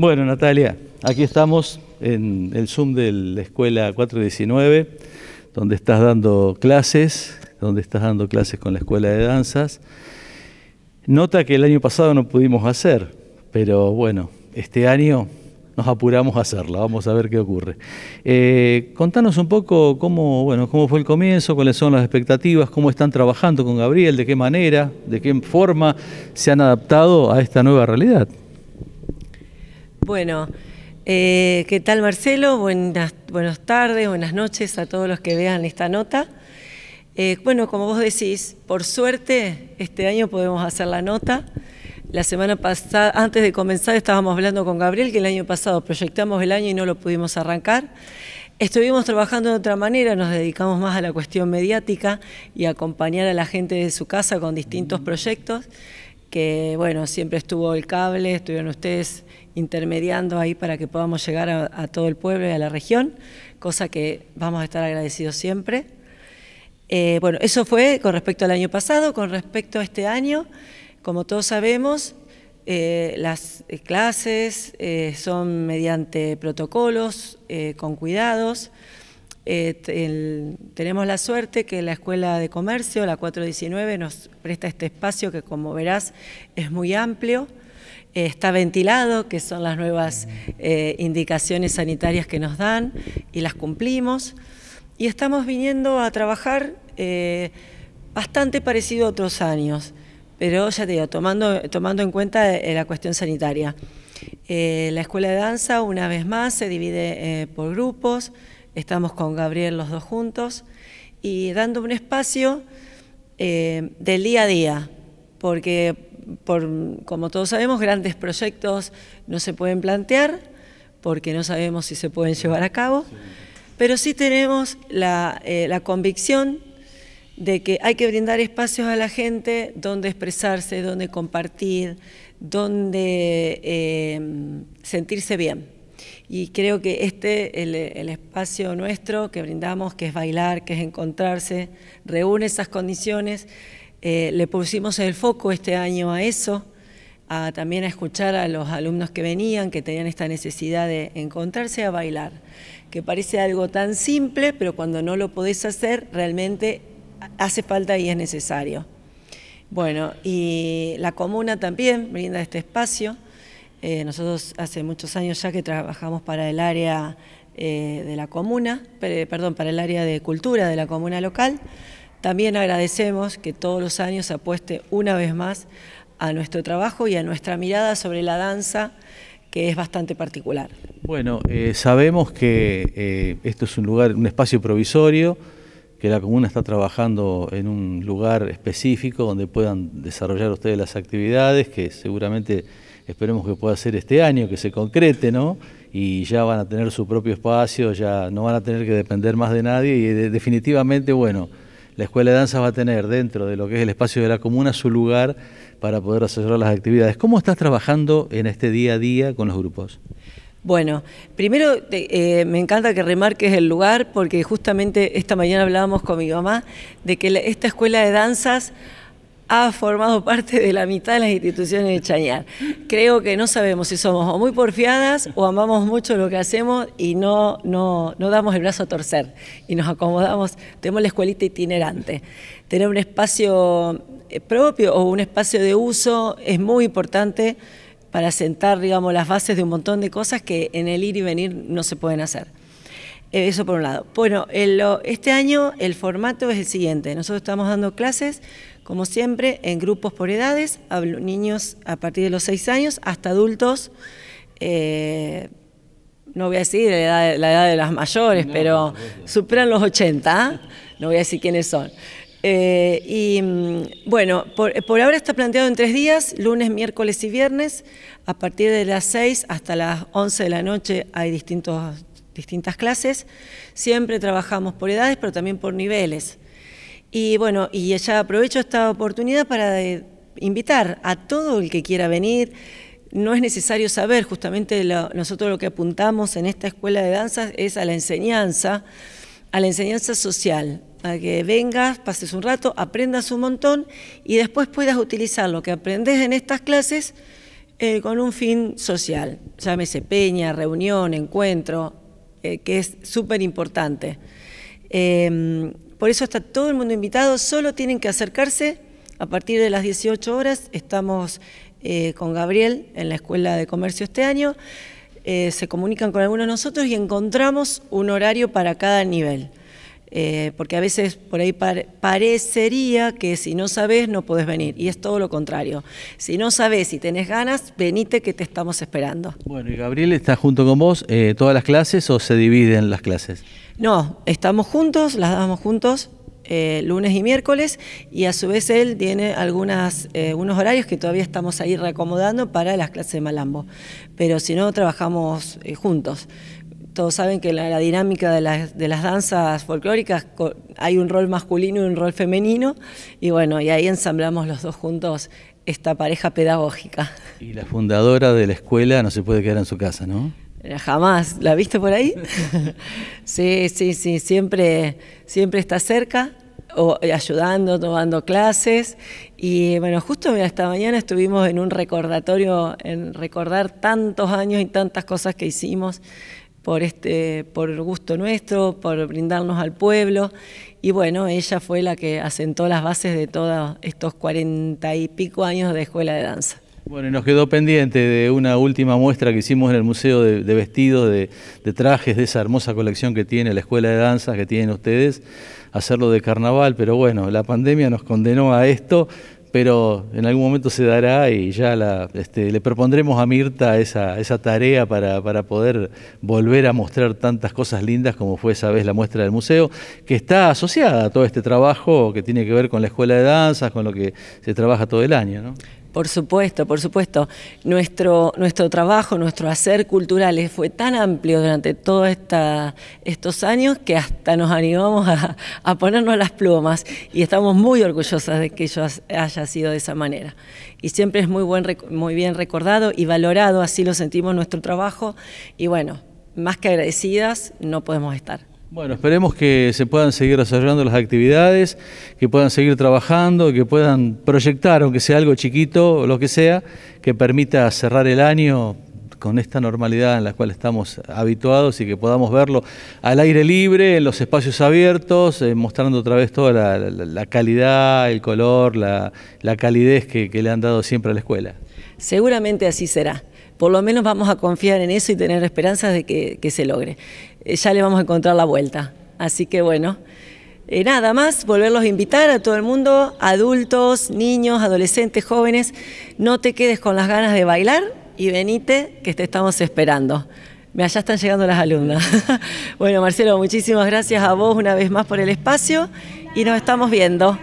Bueno, Natalia, aquí estamos en el Zoom de la Escuela 419, donde estás dando clases, donde estás dando clases con la Escuela de Danzas. Nota que el año pasado no pudimos hacer, pero bueno, este año nos apuramos a hacerla, vamos a ver qué ocurre. Eh, contanos un poco cómo, bueno, cómo fue el comienzo, cuáles son las expectativas, cómo están trabajando con Gabriel, de qué manera, de qué forma se han adaptado a esta nueva realidad. Bueno, eh, ¿qué tal Marcelo? Buenas, tardes, buenas noches a todos los que vean esta nota. Eh, bueno, como vos decís, por suerte este año podemos hacer la nota. La semana pasada, antes de comenzar, estábamos hablando con Gabriel que el año pasado proyectamos el año y no lo pudimos arrancar. Estuvimos trabajando de otra manera, nos dedicamos más a la cuestión mediática y a acompañar a la gente de su casa con distintos mm. proyectos que bueno, siempre estuvo el cable, estuvieron ustedes intermediando ahí para que podamos llegar a, todo el pueblo y a la región, cosa que vamos a estar agradecidos siempre. Eh, bueno, eso fue con respecto al año pasado, con respecto a este año, como todos sabemos, eh, las eh, clases son mediante protocolos, con cuidados. Eh, tenemos la suerte que la Escuela de Comercio, la 419, nos presta este espacio que como verás es muy amplio eh, está ventilado, que son las nuevas eh, indicaciones sanitarias que nos dan y las cumplimos. Y estamos viniendo a trabajar bastante parecido a otros años, pero ya te digo, tomando, tomando en cuenta la cuestión sanitaria. la escuela de danza, una vez más, se divide por grupos, estamos con Gabriel los dos juntos, y dando un espacio eh, del día a día, porque como todos sabemos, grandes proyectos no se pueden plantear, porque no sabemos si se pueden llevar a cabo, pero sí tenemos eh, la, convicción de que hay que brindar espacios a la gente donde expresarse, donde compartir, donde eh, sentirse bien. Y creo que este, el, espacio nuestro que brindamos, que es bailar, que es encontrarse, reúne esas condiciones. Eh, le pusimos el foco este año a eso, a, también a escuchar a los alumnos que venían, que tenían esta necesidad de encontrarse a bailar, que parece algo tan simple, pero cuando no lo podés hacer, realmente hace falta y es necesario. Bueno, y la comuna también brinda este espacio eh, nosotros hace muchos años ya que trabajamos para el área eh, de la comuna, perdón, para el área de cultura de la comuna local. También agradecemos que todos los años se apueste una vez más a nuestro trabajo y a nuestra mirada sobre la danza, que es bastante particular. Bueno, eh, sabemos que esto es un lugar, un espacio provisorio, que la comuna está trabajando en un lugar específico donde puedan desarrollar ustedes las actividades, que seguramente esperemos que pueda ser este año, que se concrete, ¿no? Y ya van a tener su propio espacio, ya no van a tener que depender más de nadie y definitivamente, bueno, la Escuela de Danzas va a tener dentro de lo que es el espacio de la comuna su lugar para poder asesorar las actividades. ¿Cómo estás trabajando en este día a día con los grupos? Bueno, primero eh, me encanta que remarques el lugar porque justamente esta mañana hablábamos con mi mamá de que esta escuela de danzas ha formado parte de la mitad de las instituciones de Chañar. Creo que no sabemos si somos o muy porfiadas o amamos mucho lo que hacemos y no, no, damos el brazo a torcer y nos acomodamos. Tenemos la escuelita itinerante. Tener un espacio eh, propio o un espacio de uso es muy importante para sentar, digamos, las bases de un montón de cosas que en el ir y venir no se pueden hacer. Eh, eso por un lado. Bueno, el, este año el formato es el siguiente. Nosotros estamos dando clases como siempre, en grupos por edades, niños a partir de los 6 años hasta adultos. Eh, no voy a decir la edad, de las mayores, pero superan los 80, ¿eh? no voy a decir quiénes son. Eh, y mm, bueno, por, ahora está planteado en tres días, lunes, miércoles y viernes, a partir de las 6 hasta las 11 de la noche hay distintos, distintas clases. Siempre trabajamos por edades, pero también por niveles. Y bueno, y ya aprovecho esta oportunidad para eh, invitar a todo el que quiera venir. No es necesario saber, justamente nosotros lo que apuntamos en esta escuela de danzas es a la enseñanza, a la enseñanza social, a que vengas, pases un rato, aprendas un montón y después puedas utilizar lo que aprendes en estas clases eh, con un fin social, llámese peña, reunión, encuentro, eh, que es súper importante. Em, por eso está todo el mundo invitado, solo tienen que acercarse. A partir de las 18 horas estamos eh, con Gabriel en la Escuela de Comercio este año. Eh, se comunican con algunos de nosotros y encontramos un horario para cada nivel. Eh, porque a veces por ahí parecería que si no sabes no podés venir, y es todo lo contrario. Si no sabes y tenés ganas, venite que te estamos esperando. Bueno, y Gabriel está junto con vos, eh, ¿todas las clases o se dividen las clases? No, estamos juntos, las damos juntos. Eh, lunes y miércoles y a su vez él tiene algunas, unos horarios que todavía estamos ahí reacomodando para las clases de Malambo, pero si no trabajamos juntos. Todos saben que la, la dinámica de las, danzas folclóricas hay un rol masculino y un rol femenino, y bueno, y ahí ensamblamos los dos juntos esta pareja pedagógica. Y la fundadora de la escuela no se puede quedar en su casa, ¿no? Eh, jamás, ¿la viste por ahí? sí, sí, sí, siempre, siempre está cerca, o, eh, ayudando, tomando clases. Y bueno, justo esta mañana estuvimos en un recordatorio, en recordar tantos años y tantas cosas que hicimos por, este, por gusto nuestro, por brindarnos al pueblo. Y bueno, ella fue la que asentó las bases de todos estos cuarenta y pico años de escuela de danza. Bueno, y nos quedó pendiente de una última muestra que hicimos en el Museo de, Vestidos, de, trajes, de esa hermosa colección que tiene la Escuela de Danza, que tienen ustedes, hacerlo de carnaval, pero bueno, la pandemia nos condenó a esto, pero en algún momento se dará y ya la, este, le propondremos a Mirta esa, tarea para, poder volver a mostrar tantas cosas lindas como fue esa vez la muestra del museo, que está asociada a todo este trabajo que tiene que ver con la escuela de danzas, con lo que se trabaja todo el año. ¿no? Por supuesto, por supuesto. Nuestro, nuestro trabajo, nuestro hacer cultural fue tan amplio durante todos estos años que hasta nos animamos a, ponernos las plumas y estamos muy orgullosas de que ello haya sido de esa manera. Y siempre es muy, buen, muy bien recordado y valorado, así lo sentimos nuestro trabajo y bueno, más que agradecidas no podemos estar. Bueno, esperemos que se puedan seguir desarrollando las actividades, que puedan seguir trabajando, que puedan proyectar, aunque sea algo chiquito o lo que sea, que permita cerrar el año con esta normalidad en la cual estamos habituados y que podamos verlo al aire libre, en los espacios abiertos, eh, mostrando otra vez toda la, calidad, el color, la, calidez que le han dado siempre a la escuela. Seguramente así será por lo menos vamos a confiar en eso y tener esperanzas de que, se logre. Eh, ya le vamos a encontrar la vuelta. Así que bueno, eh, nada más, volverlos a invitar a todo el mundo, adultos, niños, adolescentes, jóvenes, no te quedes con las ganas de bailar y venite, que te estamos esperando. Allá están llegando las alumnas. bueno, Marcelo, muchísimas gracias a vos una vez más por el espacio y nos estamos viendo.